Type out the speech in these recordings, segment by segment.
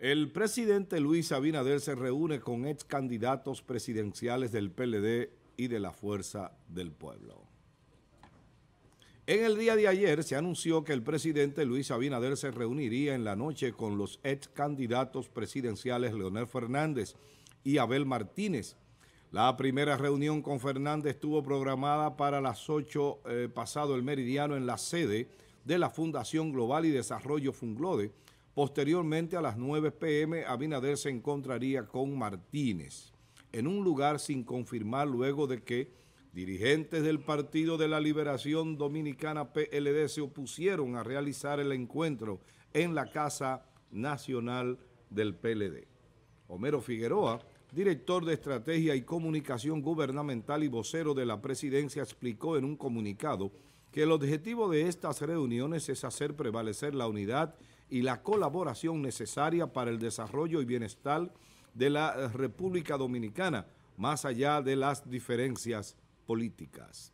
El presidente Luis Abinader se reúne con ex candidatos presidenciales del PLD y de la Fuerza del Pueblo. En el día de ayer se anunció que el presidente Luis Abinader se reuniría en la noche con los ex candidatos presidenciales Leonel Fernández y Abel Martínez. La primera reunión con Fernández estuvo programada para las 8 eh, pasado el meridiano en la sede de la Fundación Global y Desarrollo Funglode, Posteriormente, a las 9 pm, Abinader se encontraría con Martínez en un lugar sin confirmar luego de que dirigentes del Partido de la Liberación Dominicana PLD se opusieron a realizar el encuentro en la Casa Nacional del PLD. Homero Figueroa, director de Estrategia y Comunicación Gubernamental y vocero de la presidencia, explicó en un comunicado que el objetivo de estas reuniones es hacer prevalecer la unidad y la colaboración necesaria para el desarrollo y bienestar de la eh, República Dominicana, más allá de las diferencias políticas.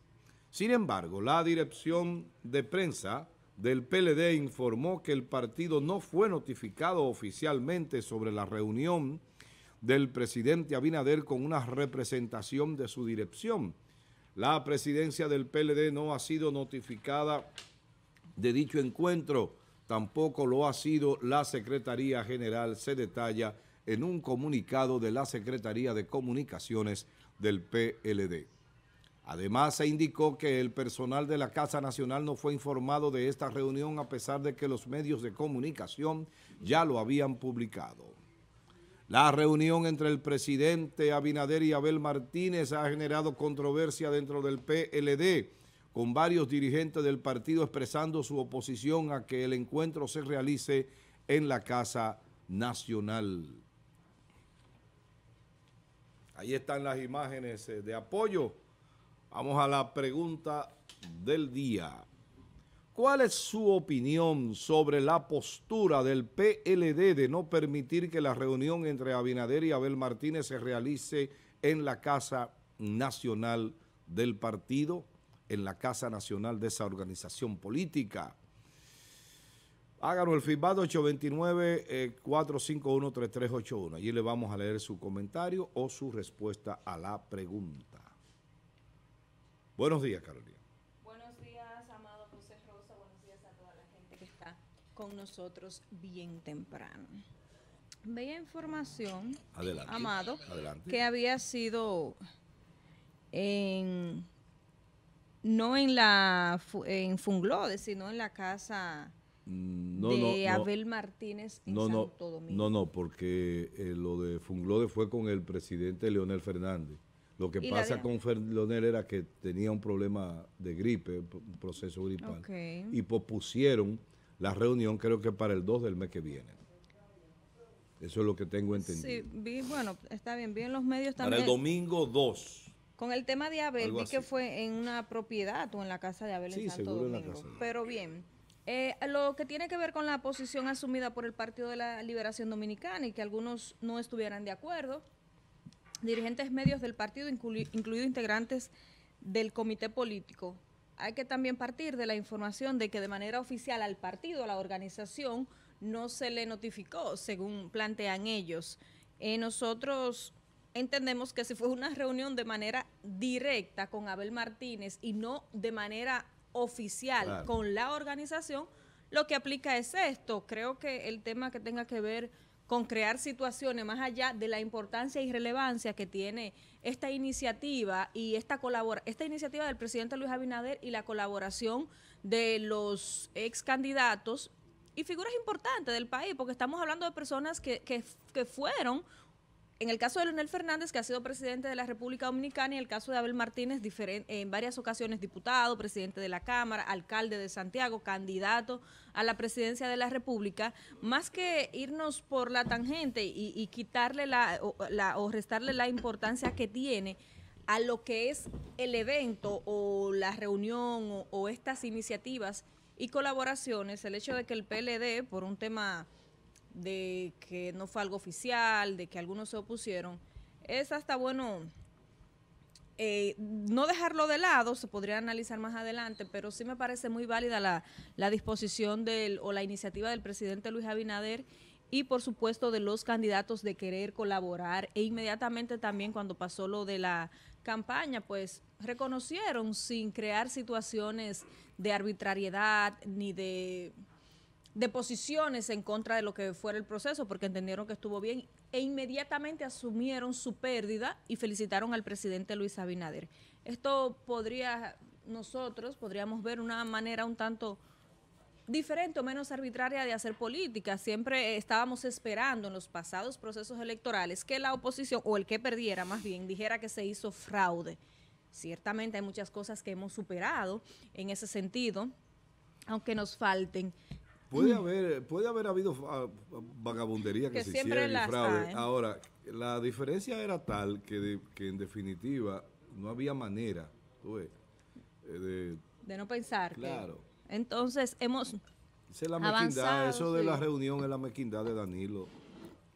Sin embargo, la dirección de prensa del PLD informó que el partido no fue notificado oficialmente sobre la reunión del presidente Abinader con una representación de su dirección. La presidencia del PLD no ha sido notificada de dicho encuentro tampoco lo ha sido la Secretaría General, se detalla en un comunicado de la Secretaría de Comunicaciones del PLD. Además, se indicó que el personal de la Casa Nacional no fue informado de esta reunión a pesar de que los medios de comunicación ya lo habían publicado. La reunión entre el presidente Abinader y Abel Martínez ha generado controversia dentro del PLD, con varios dirigentes del partido expresando su oposición a que el encuentro se realice en la Casa Nacional. Ahí están las imágenes eh, de apoyo. Vamos a la pregunta del día. ¿Cuál es su opinión sobre la postura del PLD de no permitir que la reunión entre Abinader y Abel Martínez se realice en la Casa Nacional del partido? en la Casa Nacional de esa organización política. Háganos el feedback 829-451-3381. Eh, Allí le vamos a leer su comentario o su respuesta a la pregunta. Buenos días, Carolina. Buenos días, amado José Rosa. Buenos días a toda la gente que está con nosotros bien temprano. Veía información, amado, que había sido en no en la en Funglode, sino en la casa mm, de Abel Martínez en Santo Domingo. No, no, porque eh, lo de Funglode fue con el presidente Leonel Fernández. Lo que pasa con Leonel era que tenía un problema de gripe, un proceso gripal, y propusieron la reunión creo que para el 2 del mes que viene. Eso es lo que tengo entendido. Sí, bueno, está bien, bien los medios también. Para el domingo 2. Con el tema de Abel, vi que fue en una propiedad o en la casa de Abel en Santo Domingo. Pero bien, eh, lo que tiene que ver con la posición asumida por el Partido de la Liberación Dominicana y que algunos no estuvieran de acuerdo, dirigentes medios del partido, incluido incluidos integrantes del comité político, hay que también partir de la información de que de manera oficial al partido, a la organización, no se le notificó, según plantean ellos. Eh, nosotros entendemos que si fue una reunión de manera directa con Abel Martínez y no de manera oficial con la organización, lo que aplica es esto. Creo que el tema que tenga que ver con crear situaciones más allá de la importancia y relevancia que tiene esta iniciativa y esta colabora esta iniciativa del presidente Luis Abinader y la colaboración de los ex candidatos y figuras importantes del país, porque estamos hablando de personas que, que, que fueron en el caso de Leonel Fernández, que ha sido presidente de la República Dominicana, y el caso de Abel Martínez, en varias ocasiones diputado, presidente de la Cámara, alcalde de Santiago, candidato a la presidencia de la República, más que irnos por la tangente y, quitarle la o, restarle la importancia que tiene a lo que es el evento o la reunión o estas iniciativas y colaboraciones, el hecho de que el PLD, por un tema de que no fue algo oficial, de que algunos se opusieron, es hasta bueno eh, no dejarlo de lado, se podría analizar más adelante, pero sí me parece muy válida la, disposición del, o la iniciativa del presidente Luis Abinader y por supuesto de los candidatos de querer colaborar e inmediatamente también cuando pasó lo de la campaña, pues reconocieron sin crear situaciones de arbitrariedad ni de de posiciones en contra de lo que fuera el proceso, porque entendieron que estuvo bien e inmediatamente asumieron su pérdida y felicitaron al presidente Luis Abinader. Esto podría, nosotros podríamos ver una manera un tanto diferente o menos arbitraria de hacer política. Siempre estábamos esperando en los pasados procesos electorales que la oposición, o el que perdiera más bien, dijera que se hizo fraude. Ciertamente hay muchas cosas que hemos superado en ese sentido, aunque nos falten. Puede mm. haber, puede haber habido ah, vagabundería que, se hiciera fraude. Ahora, la diferencia era tal que, que en definitiva no había manera, eh, de, de, no pensar. Claro. entonces hemos avanzado, eso de la reunión es la mezquindad de Danilo.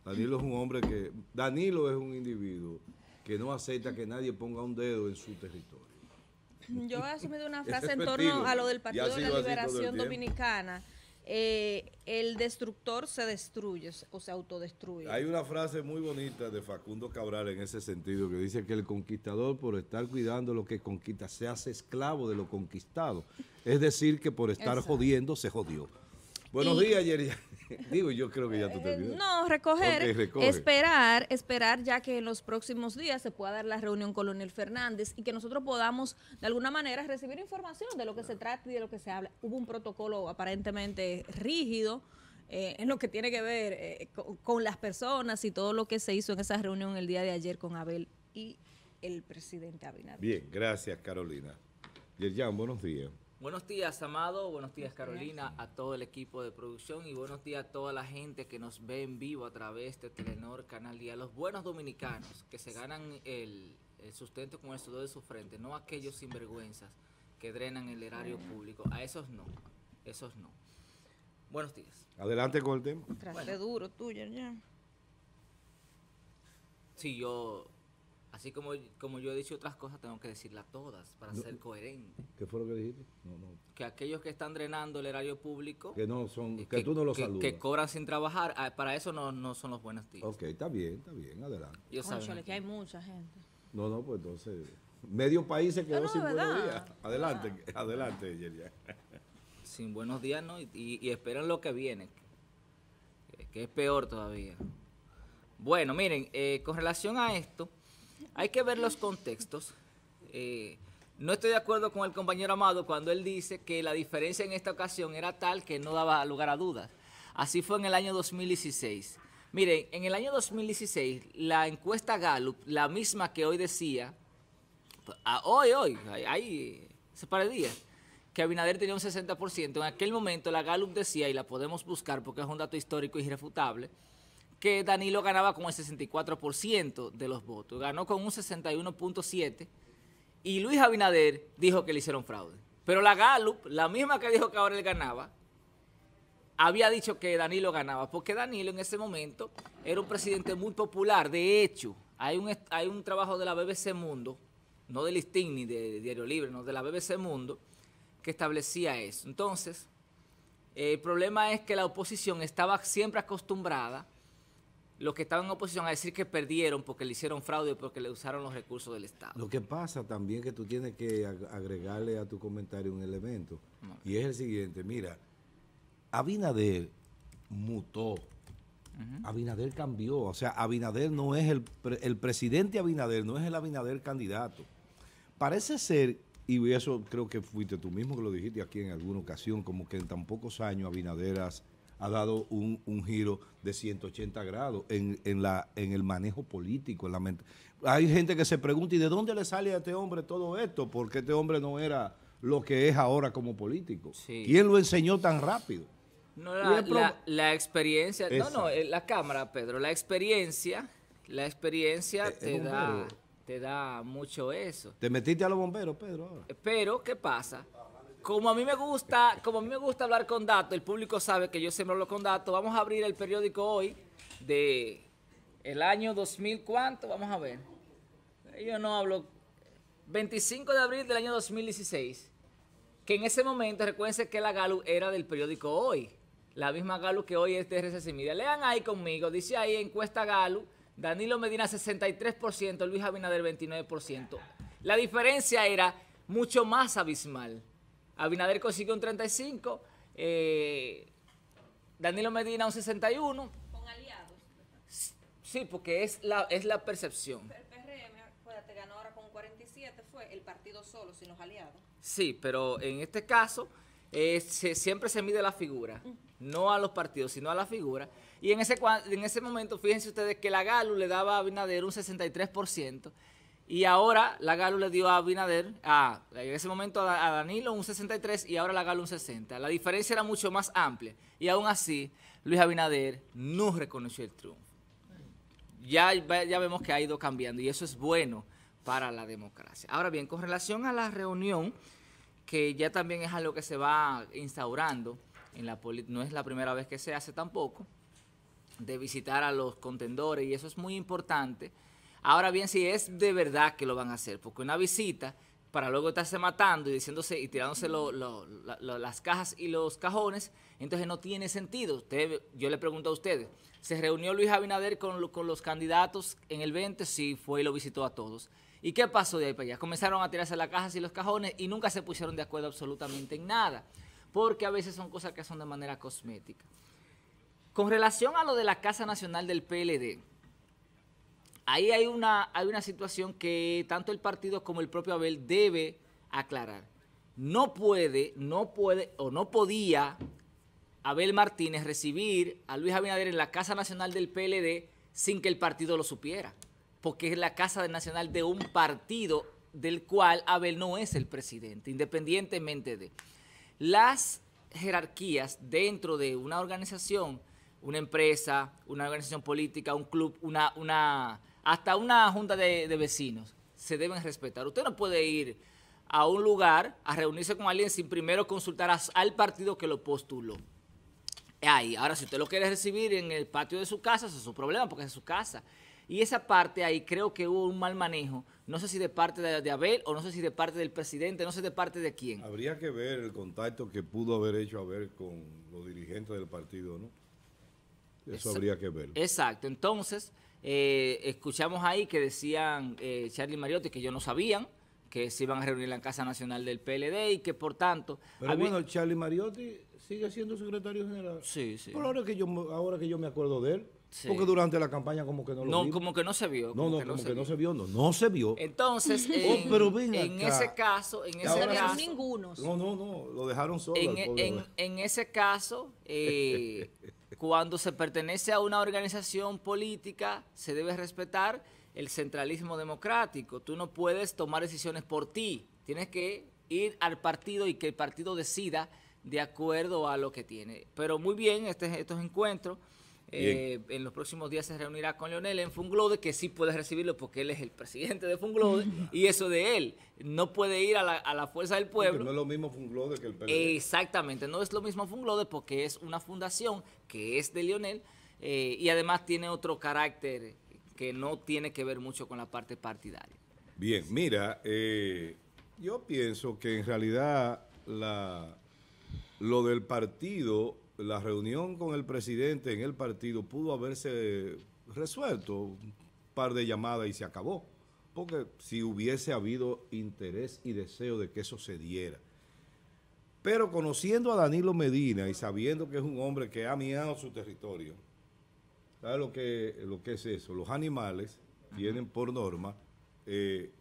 Danilo es un hombre que, Danilo es un individuo que no acepta que nadie ponga un dedo en su territorio. Yo he asumido una frase en torno a lo del Partido de la Liberación Dominicana eh, el destructor se destruye o se autodestruye. Hay una frase muy bonita de Facundo Cabral en ese sentido que dice que el conquistador por estar cuidando lo que conquista se hace esclavo de lo conquistado. Es decir, que por estar jodiendo se jodió. Buenos días, Yerian. Digo, yo creo que ya tú te eh, No, recoger, esperar, esperar ya que en los próximos días se pueda dar la reunión con Leonel Fernández y que nosotros podamos de alguna manera recibir información de lo que se trata y de lo que se habla. Hubo un protocolo aparentemente rígido. Eh, en lo que tiene que ver eh, con, las personas y todo lo que se hizo en esa reunión el día de ayer con Abel y el presidente Abinader. Bien, gracias Carolina. Yerian, buenos días. Buenos días, Amado. Buenos días, Carolina, a todo el equipo de producción y buenos días a toda la gente que nos ve en vivo a través de Telenor Canal y a los buenos dominicanos que se ganan el, sustento con el sudor de su frente, no aquellos sinvergüenzas que drenan el erario público. A esos no, esos no. Buenos días. Adelante con el tema. Traste duro tuyo ya. Sí, yo Así como, como yo he dicho otras cosas, tengo que decirlas todas para ser coherente. ¿Qué fue lo que dijiste? No, no. Que aquellos que están drenando el erario público. Que no son. Eh, que, tú no los saludas. Que cobran sin trabajar, ah, para eso no, no son los buenos tíos. Ok, está bien, está bien, adelante. Yo sé que hay mucha gente. No, no, pues entonces. Medio país se quedó sin buenos días. Adelante, ah. adelante, Sin buenos días, ¿no? Y, y, esperan lo que viene, que, que es peor todavía. Bueno, miren, eh, con relación a esto hay que ver los contextos. Eh, no estoy de acuerdo con el compañero Amado cuando él dice que la diferencia en esta ocasión era tal que no daba lugar a dudas. Así fue en el año 2016. Miren, en el año 2016, la encuesta Gallup, la misma que hoy decía, ah, hoy, hoy, ahí, se día, que Abinader tenía un 60%. En aquel momento la Gallup decía, y la podemos buscar porque es un dato histórico irrefutable, que Danilo ganaba con el 64% de los votos, ganó con un 61.7% y Luis Abinader dijo que le hicieron fraude. Pero la Gallup, la misma que dijo que ahora él ganaba, había dicho que Danilo ganaba, porque Danilo en ese momento era un presidente muy popular. De hecho, hay un, hay un trabajo de la BBC Mundo, no de Listín ni de Diario Libre, no, de la BBC Mundo, que establecía eso. Entonces, el problema es que la oposición estaba siempre acostumbrada los que estaban en oposición a decir que perdieron porque le hicieron fraude, porque le usaron los recursos del Estado. Lo que pasa también que tú tienes que agregarle a tu comentario un elemento, y es el siguiente, mira, Abinader mutó, Abinader cambió, o sea, Abinader no es el, el presidente Abinader, no es el Abinader candidato. Parece ser, y eso creo que fuiste tú mismo que lo dijiste aquí en alguna ocasión, como que en tan pocos años Abinaderas ha dado un, un giro de 180 grados en, en, la, en el manejo político. En la mente. Hay gente que se pregunta, ¿y de dónde le sale a este hombre todo esto? Porque este hombre no era lo que es ahora como político. Sí. ¿Quién lo enseñó tan rápido? No, la, experiencia, no, no, eh, la cámara, Pedro, la experiencia, la experiencia eh, te eh, da te da mucho eso. Te metiste a los bomberos, Pedro. Pero, ¿qué pasa? como a mí me gusta, como me gusta hablar con datos, el público sabe que yo siempre hablo con datos. Vamos a abrir el periódico hoy de el año 2000 cuánto, vamos a ver. Yo no hablo 25 de abril del año 2016. Que en ese momento recuerden que la Galu era del periódico Hoy, la misma Galu que hoy es de RCC Media. Lean ahí conmigo, dice ahí encuesta Galu, Danilo Medina 63%, Luis Abinader 29%. La diferencia era mucho más abismal. Abinader consiguió un 35, eh, Danilo Medina un 61. ¿Con aliados? Sí, porque es la, es la percepción. El PRM, acuérdate, ganó ahora con 47, fue el partido solo, sin los aliados. Sí, pero en este caso eh, siempre se mide la figura, no a los partidos, sino a la figura. Y en ese, en ese momento, fíjense ustedes que la GALU le daba a Abinader un 63%, y ahora la Galo le dio a Abinader, a, en ese momento a Danilo un 63 y ahora la Galo un 60. La diferencia era mucho más amplia. Y aún así, Luis Abinader no reconoció el triunfo. Ya, ya vemos que ha ido cambiando y eso es bueno para la democracia. Ahora bien, con relación a la reunión, que ya también es algo que se va instaurando, en la no es la primera vez que se hace tampoco, de visitar a los contendores y eso es muy importante Ahora bien, si es de verdad que lo van a hacer, porque una visita para luego estarse matando y diciéndose y tirándose las cajas y los cajones, entonces no tiene sentido. yo le pregunto a ustedes, ¿se reunió Luis Abinader con, con los candidatos en el 20? Sí, fue y lo visitó a todos. ¿Y qué pasó de ahí para allá? Comenzaron a tirarse las cajas y los cajones y nunca se pusieron de acuerdo absolutamente en nada, porque a veces son cosas que son de manera cosmética. Con relación a lo de la Casa Nacional del PLD, ahí hay una, hay una situación que tanto el partido como el propio Abel debe aclarar. No puede, no puede o no podía Abel Martínez recibir a Luis Abinader en la Casa Nacional del PLD sin que el partido lo supiera, porque es la Casa Nacional de un partido del cual Abel no es el presidente, independientemente de. Las jerarquías dentro de una organización, una empresa, una organización política, un club, una, una hasta una junta de, vecinos se deben respetar. Usted no puede ir a un lugar a reunirse con alguien sin primero consultar al partido que lo postuló. Ahí. Ahora, si usted lo quiere recibir en el patio de su casa, eso es su problema, porque es su casa. Y esa parte ahí creo que hubo un mal manejo, no sé si de parte de, Abel o no sé si de parte del presidente, no sé de parte de quién. Habría que ver el contacto que pudo haber hecho Abel con los dirigentes del partido, ¿no? Eso habría que ver. Exacto, entonces eh, escuchamos ahí que decían eh, Charlie Mariotti que ellos no sabían que se iban a reunir en la Casa Nacional del PLD y que por tanto... Pero bueno, Charlie Mariotti sigue siendo secretario general. Sí, sí. ahora que yo, ahora que yo me acuerdo de él, Porque durante la campaña como que no lo No, como que no se vio. No, no, como, que, no, se vio, no, no se vio. Entonces, oh, en, ese caso, en ese caso... Ninguno. No, no, no, lo dejaron solo. En, e, ese caso, eh, cuando se pertenece a una organización política, se debe respetar el centralismo democrático. Tú no puedes tomar decisiones por ti. Tienes que ir al partido y que el partido decida de acuerdo a lo que tiene. Pero muy bien, este estos encuentros. Eh, en los próximos días se reunirá con Leonel en Funglode, que sí puede recibirlo porque él es el presidente de Funglode y eso de él. No puede ir a la, fuerza del pueblo. Pero no es lo mismo Funglode que el PLD. Exactamente, no es lo mismo Funglode porque es una fundación que es de Leonel eh, y además tiene otro carácter que no tiene que ver mucho con la parte partidaria. Bien, mira, eh, yo pienso que en realidad lo del partido la reunión con el presidente en el partido pudo haberse resuelto un par de llamadas y se acabó. Porque si hubiese habido interés y deseo de que eso se diera. Pero conociendo a Danilo Medina y sabiendo que es un hombre que ha miado su territorio, ¿sabe lo que, lo que es eso? Los animales tienen por norma eh,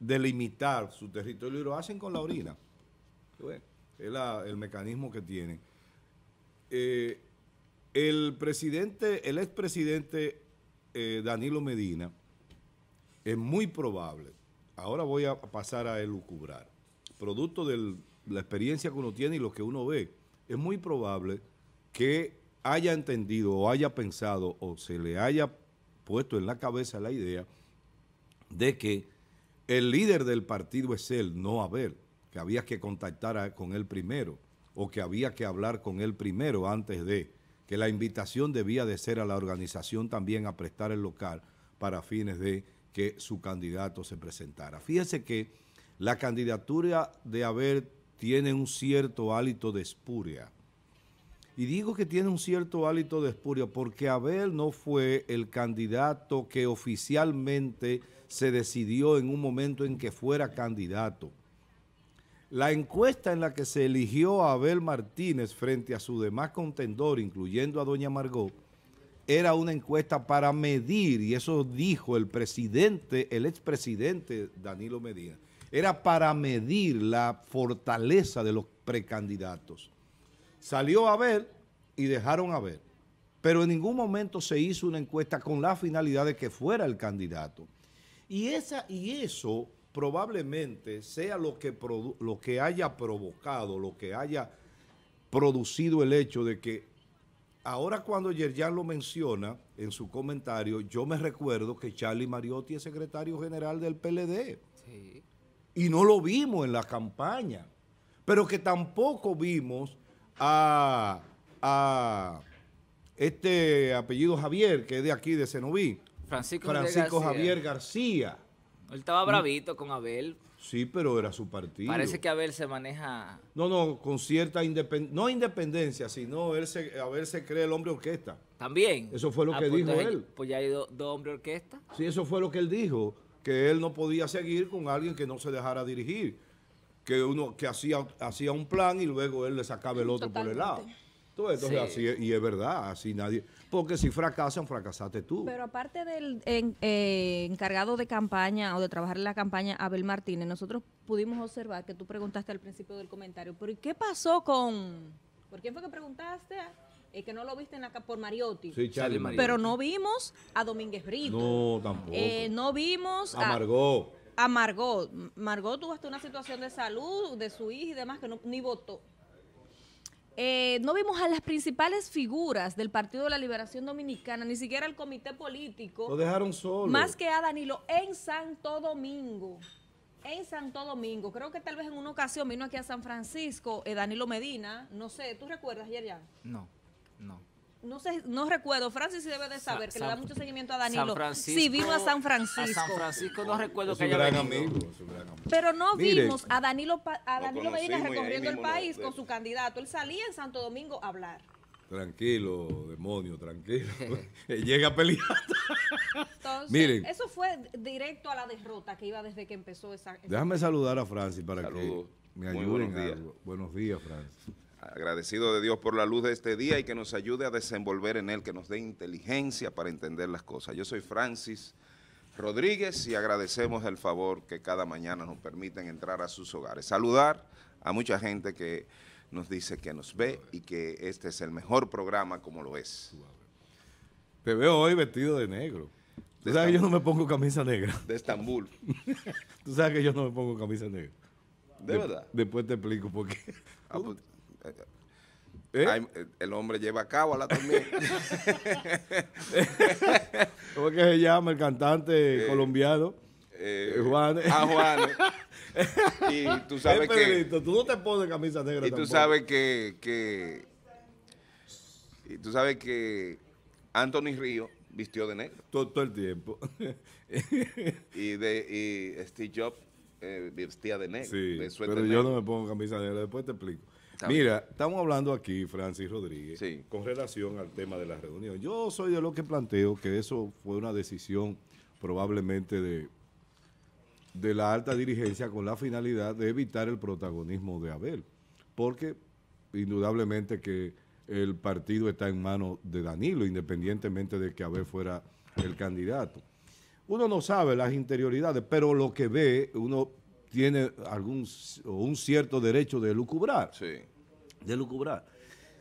delimitar su territorio y lo hacen con la orina. es el mecanismo que tienen. Eh, el presidente, el expresidente eh, Danilo Medina, es muy probable, ahora voy a pasar a elucubrar, producto de la experiencia que uno tiene y lo que uno ve, es muy probable que haya entendido o haya pensado o se le haya puesto en la cabeza la idea de que el líder del partido es él, no Abel que había que contactar con él primero o que había que hablar con él primero antes de, que la invitación debía de ser a la organización también a prestar el local para fines de que su candidato se presentara. Fíjese que la candidatura de Abel tiene un cierto hálito de espuria. Y digo que tiene un cierto hálito de espuria porque Abel no fue el candidato que oficialmente se decidió en un momento en que fuera candidato. La encuesta en la que se eligió a Abel Martínez frente a su demás contendor, incluyendo a Doña Margot, era una encuesta para medir, y eso dijo el presidente, el expresidente Danilo Medina, era para medir la fortaleza de los precandidatos. Salió a ver y dejaron a ver, pero en ningún momento se hizo una encuesta con la finalidad de que fuera el candidato. Y, esa, y eso probablemente sea lo que, lo que haya provocado, lo que haya producido el hecho de que ahora cuando Yerjan lo menciona en su comentario, yo me recuerdo que Charlie Mariotti es secretario general del PLD. Y no lo vimos en la campaña, pero que tampoco vimos a, este apellido Javier, que es de aquí, de Cenoví. Francisco, Francisco Javier García él estaba mm. bravito con Abel. Sí, pero era su partido. Parece que Abel se maneja... No, no, con cierta independencia, no independencia, sino él se, Abel se cree el hombre orquesta. ¿También? Eso fue lo ah, que pues dijo él. Pues ya hay dos hombres orquesta. Sí, eso fue lo que él dijo, que él no podía seguir con alguien que no se dejara dirigir, que uno que hacía, hacía un plan y luego él le sacaba el otro por el lado. Todo y es verdad, así nadie... Porque si fracasan, fracasaste tú. Pero aparte del eh, encargado de campaña o de trabajar en la campaña, Abel Martínez, nosotros pudimos observar que tú preguntaste al principio del comentario, ¿Por qué pasó con...? ¿Por quién fue que preguntaste? Eh, que no lo viste por Mariotti. Sí, Charlie Mariotti. Pero no vimos a Domínguez Brito. No, tampoco. Eh, no vimos a, Amargó. Margot. A Margot. Margot tuvo hasta una situación de salud de su hija y demás que no, ni votó. Eh, no vimos a las principales figuras del Partido de la Liberación Dominicana, ni siquiera el comité político. Lo dejaron solo. Más que a Danilo en Santo Domingo. En Santo Domingo. Creo que tal vez en una ocasión vino aquí a San Francisco eh, Danilo Medina. No sé, ¿tú recuerdas ayer ya? No, no no sé, no recuerdo, Francis debe de saber que le da mucho seguimiento a Danilo. si vino a San Francisco. no recuerdo que Pero no vimos a Danilo a Danilo Medina recorriendo el país con su candidato. Él salía en Santo Domingo a hablar. Tranquilo, demonio, tranquilo. Llega peleando. Entonces, eso fue directo a la derrota que iba desde que empezó esa. déjame saludar a Francis para que me ayuden buenos días. Buenos días, Francis. Agradecido de Dios por la luz de este día y que nos ayude a desenvolver en él, que nos dé inteligencia para entender las cosas. Yo soy Francis Rodríguez y agradecemos el favor que cada mañana nos permiten entrar a sus hogares. Saludar a mucha gente que nos dice que nos ve y que este es el mejor programa como lo es. Te veo hoy vestido de negro. Tú sabes que yo no me pongo camisa negra. De Estambul. Tú sabes que yo no me pongo camisa negra. ¿De, verdad? Después te explico por qué. Ah, pues, ¿Eh? el hombre lleva a cabo a la también. ¿Cómo que se llama el cantante eh, colombiano? Eh, eh Ah, Juan y tú sabes que. Tú no te pones camisa negra. Y tú sabes que, que. Y tú sabes que Anthony Río vistió de negro. Todo, el tiempo. y, de, y Steve Jobs vestía de negro. Sí, pero yo no me pongo camisa negra. Después te explico. Mira, estamos hablando aquí, Francis Rodríguez, con relación al tema de la reunión. Yo soy de lo que planteo que eso fue una decisión probablemente de, de la alta dirigencia con la finalidad de evitar el protagonismo de Abel, porque indudablemente que el partido está en manos de Danilo, independientemente de que Abel fuera el candidato. Uno no sabe las interioridades, pero lo que ve, uno tiene algún un cierto derecho de lucubrar. Sí de lucubrar.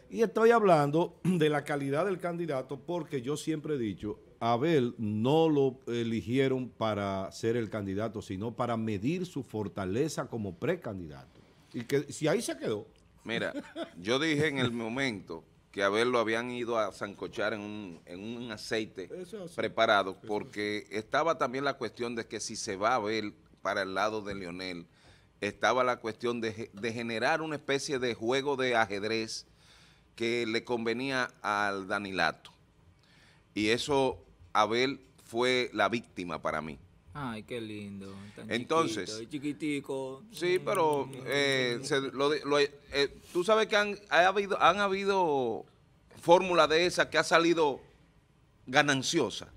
Y estoy hablando de la calidad del candidato porque yo siempre he dicho, Abel no lo eligieron para ser el candidato, sino para medir su fortaleza como precandidato. Y que si ahí se quedó. Mira, yo dije en el momento que Abel lo habían ido a zancochar en un, aceite preparado, porque estaba también la cuestión de que si se va a Abel para el lado de Lionel, estaba la cuestión de, generar una especie de juego de ajedrez que le convenía al Danilato. Y eso, Abel fue la víctima para mí. Ay, qué lindo. Entonces. chiquitico. Sí, pero mm. eh, eh, tú sabes que han, habido, han habido fórmula de esa que ha salido gananciosa.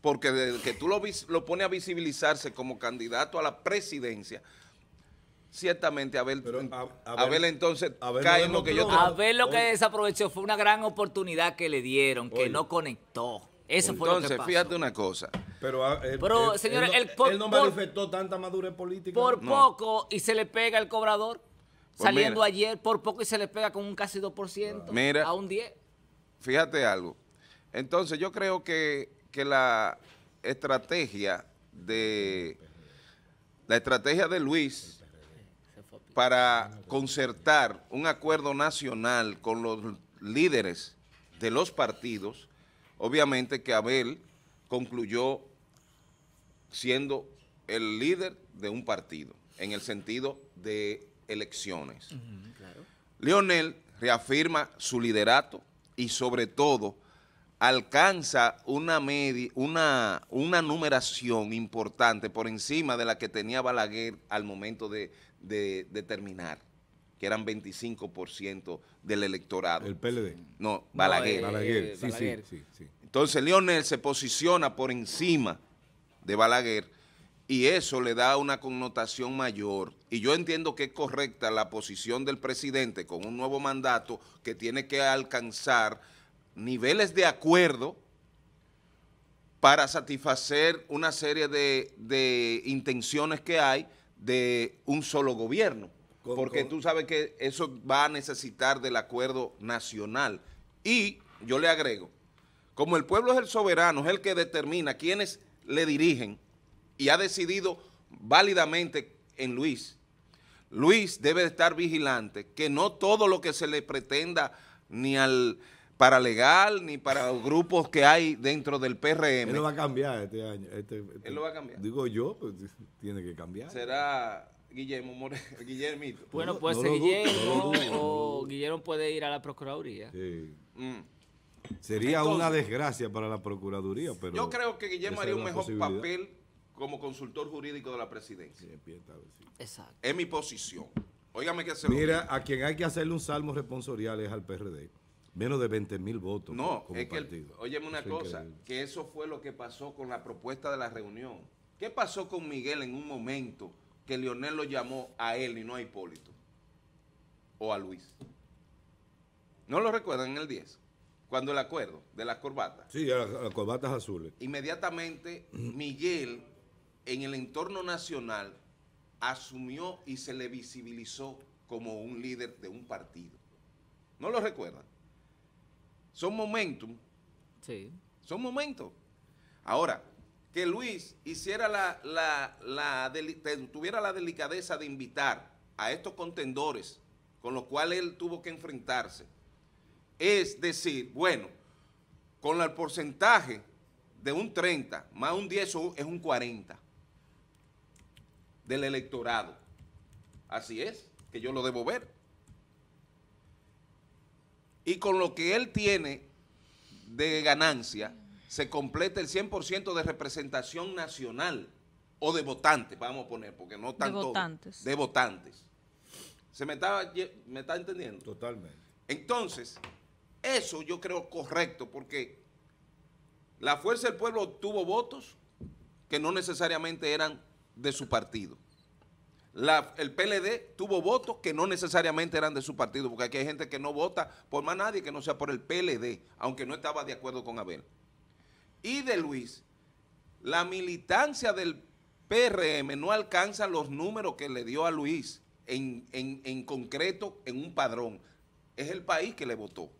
Porque desde que tú lo, lo pones a visibilizarse como candidato a la presidencia, ciertamente Abel, Pero, a, ver entonces lo que yo lo que desaprovechó fue una gran oportunidad que le dieron, que no conectó. Eso Entonces, fíjate una cosa. Pero, el, ah, él, no, manifestó tanta madurez política. Por poco y se le pega el cobrador. Pues saliendo ayer, por poco y se le pega con un casi 2% ah. mira, a un 10. Fíjate algo. Entonces, yo creo que, que la estrategia de la estrategia de Luis para concertar un acuerdo nacional con los líderes de los partidos, obviamente que Abel concluyó siendo el líder de un partido, en el sentido de elecciones. Lionel reafirma su liderato y sobre todo alcanza una, una, una numeración importante por encima de la que tenía Balaguer al momento de, de determinar que eran 25% del electorado. El PLD. No, Balaguer. Eh, Entonces Lionel se posiciona por encima de Balaguer y eso le da una connotación mayor. Y yo entiendo que es correcta la posición del presidente con un nuevo mandato que tiene que alcanzar niveles de acuerdo para satisfacer una serie de, de intenciones que hay, de un solo gobierno, porque tú sabes que eso va a necesitar del acuerdo nacional. Y yo le agrego, como el pueblo es el soberano, es el que determina quiénes le dirigen y ha decidido válidamente en Luis, Luis debe estar vigilante que no todo lo que se le pretenda ni al para legal, ni para los grupos que hay dentro del PRM. Él lo va a cambiar este año. Este, este. Él lo va a cambiar. Digo yo, pues, tiene que cambiar. Será Guillermo Moreno, Guillermito. Bueno, pues ser Guillermo o Guillermo puede ir a la Procuraduría. Sí. Mm. Sería una desgracia para la Procuraduría, pero... Yo creo que Guillermo haría un mejor papel como consultor jurídico de la presidencia. Exacto. Es mi posición. Óigame que se Mira, a quien hay que hacerle un salmo responsorial es al PRD menos de 20 mil votos. No, como es que, óyeme una cosa, que eso fue lo que pasó con la propuesta de la reunión. ¿Qué pasó con Miguel en un momento que Leonel lo llamó a él y no a Hipólito? O a Luis. ¿No lo recuerdan en el 10? Cuando el acuerdo de las corbatas. Sí, las corbatas azules. Inmediatamente Miguel en el entorno nacional asumió y se le visibilizó como un líder de un partido. ¿No lo recuerdan? son momentos. Sí. Son momentos. Ahora, que Luis hiciera la, tuviera la delicadeza de invitar a estos contendores con los cuales él tuvo que enfrentarse. Es decir, bueno, con el porcentaje de un 30 más un 10 es un 40 del electorado. Así es, que yo lo debo ver y con lo que él tiene de ganancia se completa el 100% de representación nacional o de votantes, vamos a poner, porque no tanto de votantes. De votantes. ¿Se me está, me está entendiendo? Totalmente. Entonces, eso yo creo correcto, porque la Fuerza del Pueblo obtuvo votos que no necesariamente eran de su partido el PLD tuvo votos que no necesariamente eran de su partido, porque aquí hay gente que no vota por más nadie que no sea por el PLD, aunque no estaba de acuerdo con Abel. Y de Luis, la militancia del PRM no alcanza los números que le dio a Luis en, concreto en un padrón. Es el país que le votó.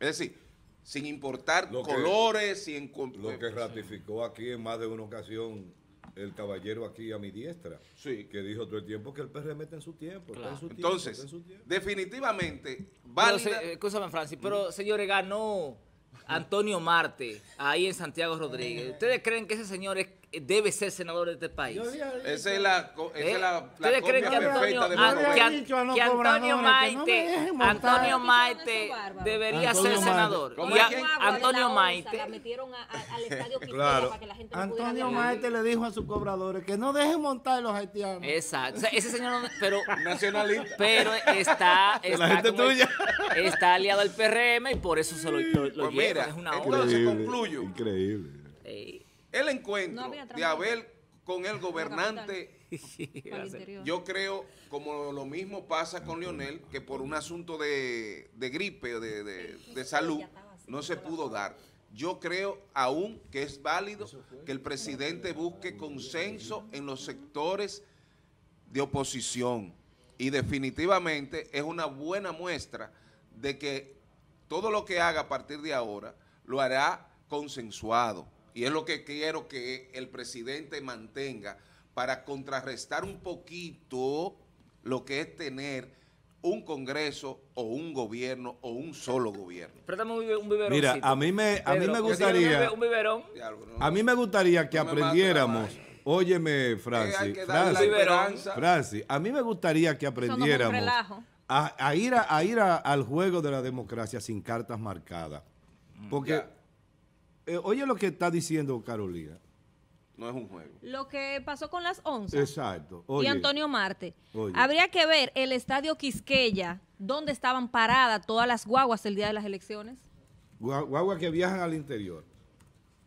Es decir, sin importar colores, y sin... Lo que ratificó aquí en más de una ocasión el caballero aquí a mi diestra, sí. que dijo todo el tiempo que el PRM está en su tiempo. Entonces, definitivamente, válida... Escúchame, Francis, pero señores, ganó Antonio Marte ahí en Santiago Rodríguez. ¿Ustedes creen que ese señor es eh, debe ser senador de este país. Esa es la, esa es ¿Eh? la, que perfecta Antonio, Antonio Maite, Antonio Maite debería ser senador. Antonio Maite. Antonio Maite le dijo a sus cobradores que no dejen montar a los haitianos. Exacto. ese señor, pero nacionalista. Pero está, está, la gente tuya. está aliado al PRM y por eso se lo, lo, pues es una entonces concluyo. Increíble el encuentro de Abel con el gobernante, yo creo, como lo mismo pasa con Lionel, que por un asunto de, gripe o de, de salud no se pudo dar. Yo creo aún que es válido que el presidente busque consenso en los sectores de oposición y definitivamente es una buena muestra de que todo lo que haga a partir de ahora lo hará consensuado. Y es lo que quiero que el presidente mantenga para contrarrestar un poquito lo que es tener un congreso o un gobierno o un solo gobierno. Préstame un biberón. Mira, a mí me, a mí gustaría... A mí me gustaría que aprendiéramos... Óyeme, Francis. Francis, a mí me gustaría que aprendiéramos a, ir, a, al juego de la democracia sin cartas marcadas. Mm, Porque eh, oye lo que está diciendo Carolina. No es un juego. Lo que pasó con las 11. Exacto. y Antonio Marte. Habría que ver el estadio Quisqueya, donde estaban paradas todas las guaguas el día de las elecciones. Guaguas que viajan al interior.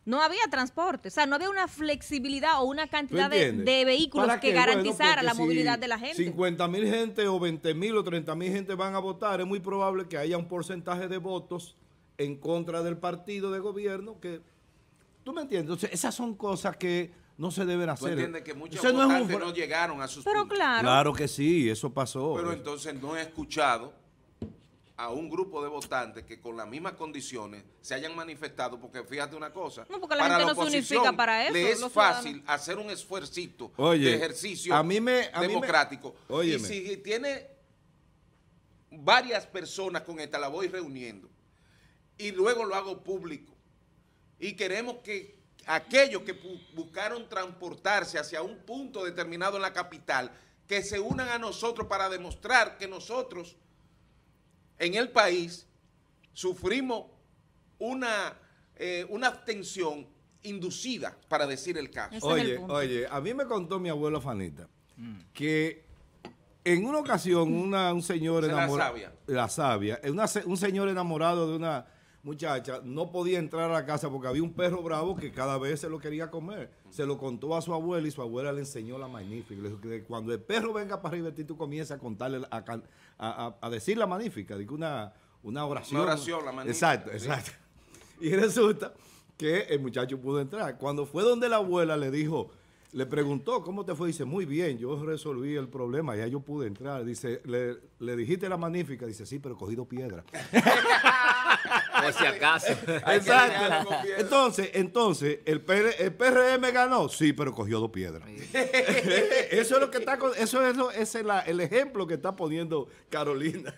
No había transporte, o sea, no había una flexibilidad o una cantidad de, vehículos que garantizara la movilidad de la gente. 50 mil gente o 20 mil o 30 mil gente van a votar, es muy probable que haya un porcentaje de votos en contra del partido de gobierno que... ¿Tú me entiendes? esas son cosas que no se deben hacer. ¿Tú entiendes que muchos votantes no, llegaron a sus Pero claro. que sí, eso pasó. Pero entonces no he escuchado a un grupo de votantes que con las mismas condiciones se hayan manifestado, porque fíjate una cosa, porque la para gente la se unifica para eso, es fácil hacer un esfuercito de ejercicio democrático. y si tiene varias personas con esta la voy reuniendo, y luego lo hago público. Y queremos que aquellos que buscaron transportarse hacia un punto determinado en la capital, que se unan a nosotros para demostrar que nosotros en el país sufrimos una, eh, una abstención inducida, para decir el caso. oye, oye, a mí me contó mi abuelo Fanita mm. que en una ocasión un señor enamorado... La sabia. La sabia. Eh, un señor enamorado de una muchacha no podía entrar a la casa porque había un perro bravo que cada vez se lo quería comer. Se lo contó a su abuela y su abuela le enseñó la magnífica. Le que cuando el perro venga para arriba tú comienzas a contarle, a, decir la magnífica, de una, oración. Una oración, la magnífica. Exacto, exacto. Y resulta que el muchacho pudo entrar. Cuando fue donde la abuela le dijo, le preguntó, ¿cómo te fue? Dice, muy bien, yo resolví el problema, ya yo pude entrar. Dice, le, dijiste la magnífica. Dice, sí, pero he cogido piedra. Por si acaso. Entonces, entonces el, el, PRM ganó, sí, pero cogió dos piedras. eso es lo que está, eso es, el ejemplo que está poniendo Carolina.